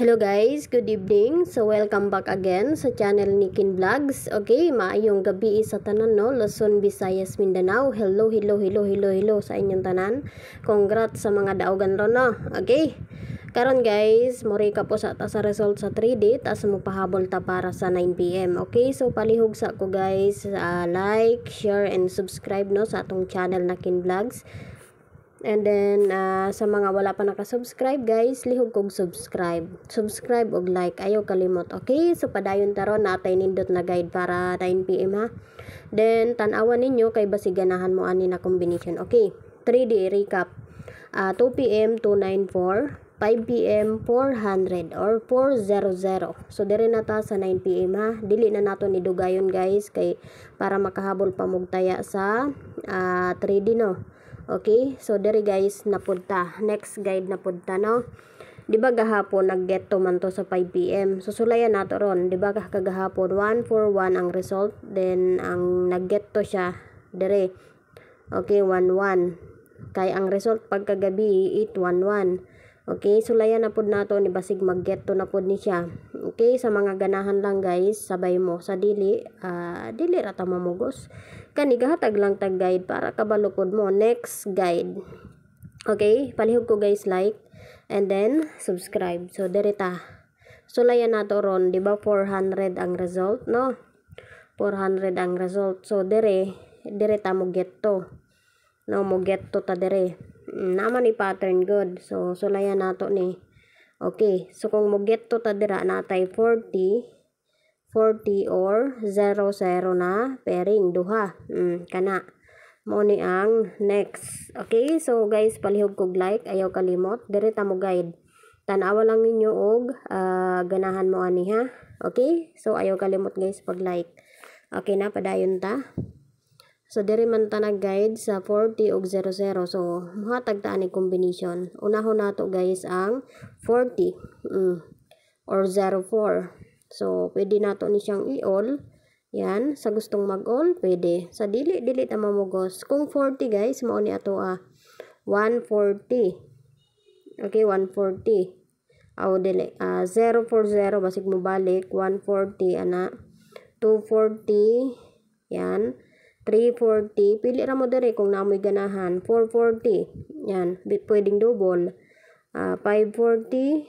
Hello guys, good evening. So welcome back again sa channel ni Kin Vlogs. Okay, maayong gabi sa tanan no, Luzon, Visayas, Mindanao. Hello, hello, hello, hello, hello sa inyong tanan. Congrats sa mga daogan ron no. Okay. Karon guys, mori ka po sa ta sa result sa 3D ta mo pahabol ta para sa 9 PM. Okay, so palihog sa ko guys, uh, like, share and subscribe no sa atong channel na Kin Vlogs. And then, uh, sa mga wala pa nakasubscribe, guys, lihog kong subscribe. Subscribe og like. Ayaw kalimot. Okay? So, padayon taro natay nindot na guide para 9pm ha. Then, tanawan ninyo kay basiganahan mo ani na combination. Okay? 3D recap. Uh, 2pm, 294. 5pm, 400 or 400. So, dire na ta sa 9pm ha. Dili na nato ni Dugayon guys kay para makahabol pa mugtaya sa uh, ah, 3D no. Okay? So, dere guys, napunta. Next guide napunta, no? Di ba gahapon nag-get to man to sa 5pm? Susulayan nato ron. Di ba kagahapon 141 ang result. Then, ang nag-get to siya, dere. Okay, 11. Kay ang result pagkagabi, 811. Okay, sulayan na pod nato ni basig mag-get to na pod ni siya. Okay, sa mga ganahan lang guys, sabay mo sa dili, uh, dili rata mamugos. Kani gahatag lang tag guide para kabalukod mo next guide. Okay, palihog ko guys like and then subscribe. So derita. Sulayan nato ron, 'di ba 400 ang result, no? 400 ang result. So dere, direta mo get to. No mo get to ta dere. Naman ni pattern good. So sulayan nato ni Okay, so kung mo get to ta dira natay 40, 40 or 00 na pairing duha. Mm, kana. Mo ni ang next. Okay, so guys, palihog kog like, ayaw kalimot, dire mo guide. Tanawa lang ninyo og uh, ganahan mo ani ha. Okay? So ayaw kalimot guys pag like. Okay na padayon ta. So diri man ta nag-guide sa 40 ug 00. So mga tagtaan ni combination. Unahon nato guys ang 40 mm, or 04. So pwede nato ni siyang i-all. Yan, sa gustong mag-all pwede. Sa dili dili ta mamugos. Kung 40 guys, mao ni ato ah 140. Okay, 140. Aw dili uh, ah, 040 basig mo balik 140 ana 240 yan 340. Pili ra mo dere kung namoy ganahan. 440. Yan. Pwedeng double. Uh, 540.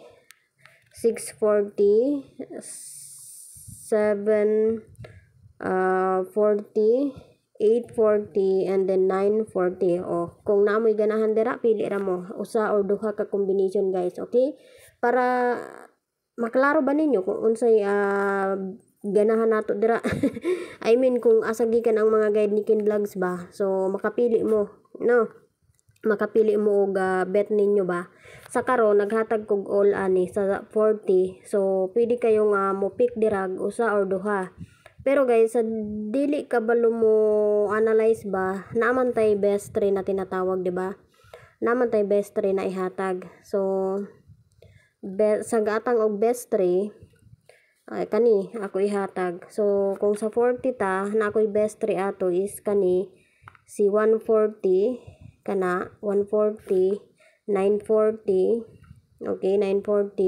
640. 7. Uh, 840 and then 940 oh kung namoy ganahan dira pili ra mo usa or duha ka combination guys okay para maklaro ba ninyo kung unsay uh, ganahan nato dira I mean kung asa gikan ang mga guide ni Kin Vlogs ba so makapili mo no makapili mo og uh, bet ninyo ba sa karon naghatag kog all ani sa 40 so pwede kayo nga mo pick dirag usa or duha pero guys sa dili kabalo mo analyze ba naman tay best trade na tinatawag di ba naman tay best trade na ihatag so be, sa gatang og best trade ay kani ako ihatag so kung sa 40 ta na ako'y best 3 ato is kani si 140 kana 140 940 okay 940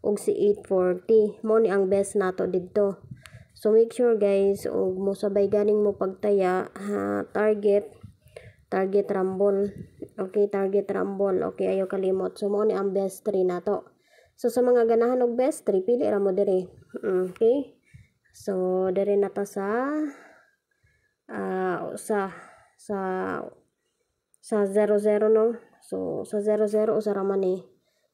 ug si 840 mo ni ang best nato didto so make sure guys ug mo sabay ganing mo pagtaya ha, target target rambol okay target rambol okay ayo kalimot so mo ni ang best 3 nato so sa mga ganahan og best 3 pili ra mo dire Okay? So, dere na ta sa uh, ah, sa sa sa 00 no. So, sa 00 usa ra man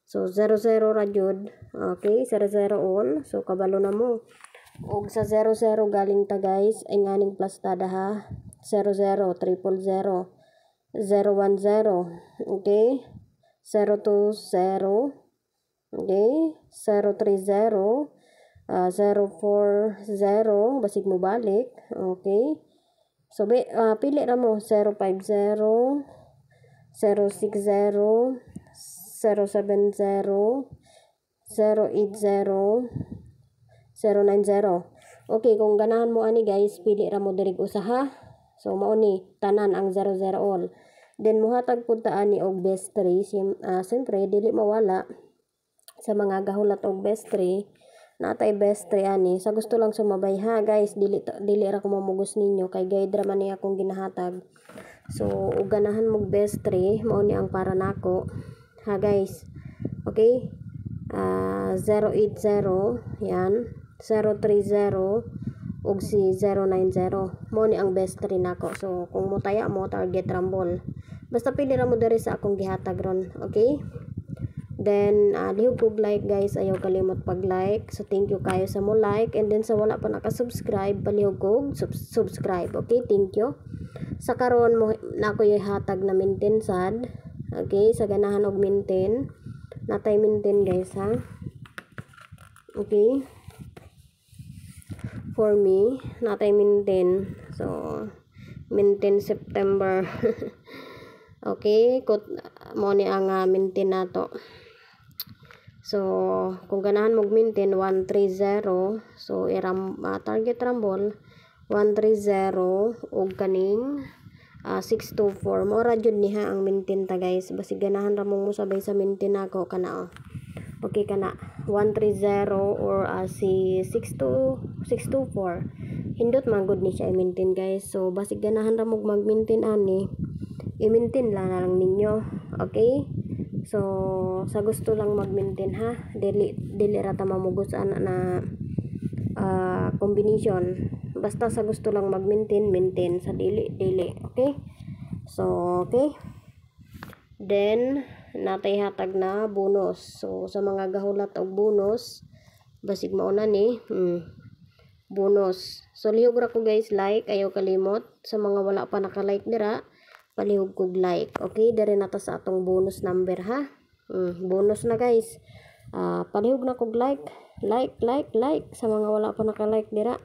So, 00 rajud Okay, 00 on. So, kabalo na mo. Og sa 00 galing ta guys, ay nganing plastada ha. 00, triple 0, 010. Okay? 020. Okay? 030. 040 ah, basig mo balik okay so be, uh, pili ra mo 050 060 070 080 090 okay kung ganahan mo ani guys pili ra mo direk usaha so mao ni tanan ang 00 all then muhatag pud ta ani og best 3 sim uh, siyempre dili mawala sa mga gahulat og best 3 natay best 3 ani sa gusto lang sumabay ha guys dili dili ra ko mamugos ninyo kay guide ra man ni akong ginahatag so ug ganahan mog best 3 mao ni ang para nako ha guys okay uh, ah, 080 yan 030 ug si 090 mo ni ang best 3 nako so kung mutaya mo target rambol basta pili ra mo diri sa akong gihatag ron okay Then, uh, liw po like guys. Ayaw kalimot pag-like. So, thank you kayo sa mo like. And then, sa wala pa nakasubscribe, paliw ko sub subscribe. Okay, thank you. Sa karon mo na ko yung hatag na maintain sad. Okay, sa ganahan og maintain. Natay maintain guys ha. Okay. For me, natay maintain. So, maintain September. okay, kut mo ni ang uh, ah, maintain nato. So, kung ganahan mo maintain 130, so iram uh, target rumble, 130 og kaning uh, 624 mo ra niha ang maintain ta guys Basi ganahan ra mo sabay sa maintain ako kana oh. Okay kana 130 or uh, si 62 624. Hindot man gud ni siya i-maintain guys. So basi ganahan ra mo mag-maintain ani. I-maintain lang na lang ninyo. Okay? So, sa gusto lang mag-maintain ha. Dili, dili rata mamugusan na uh, combination. Basta sa gusto lang mag-maintain, maintain. Sa dili, dili. Okay? So, okay. Then, natay hatag na bonus. So, sa mga gahulat og bonus, basig mauna ni, hmm, bonus. So, liyog ra ko guys, like. Ayaw kalimot. Sa mga wala pa naka-like nira, palihog kog like okay dere na ta sa atong bonus number ha mm, bonus na guys uh, ah, palihog na kog like like like like sa mga wala pa naka like dira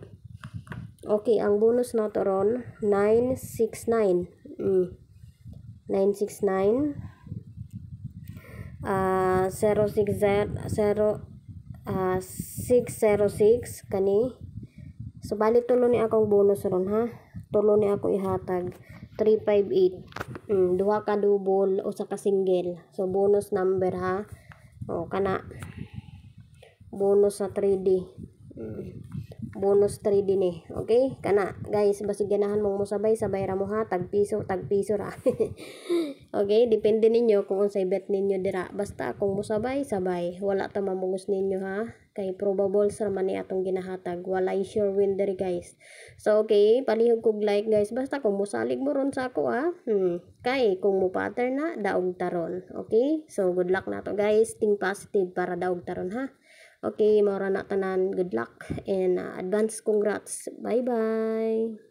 okay ang bonus na to ron 969 mm, 969 uh, 060 0 uh, 606 kani so bali tulo ni akong bonus ron ha tulo ni ako ihatag 358 mm, duha ka double usa ka single so bonus number ha o kana bonus sa 3D mm, bonus 3D ni okay kana guys basig ganahan mong musabay sabay ra mo ha tag piso tag piso ra okay depende ninyo kung unsay bet ninyo dira basta kung musabay sabay wala ta mamugus ninyo ha kay probable sa man atong ginahatag walay sure win diri guys so okay palihog kog like guys basta kung mosalig mo ron sa ako ah hmm. kay kung mo pattern na daog taron okay so good luck na to guys think positive para daog taron ha okay mura na tanan good luck and uh, advance congrats bye bye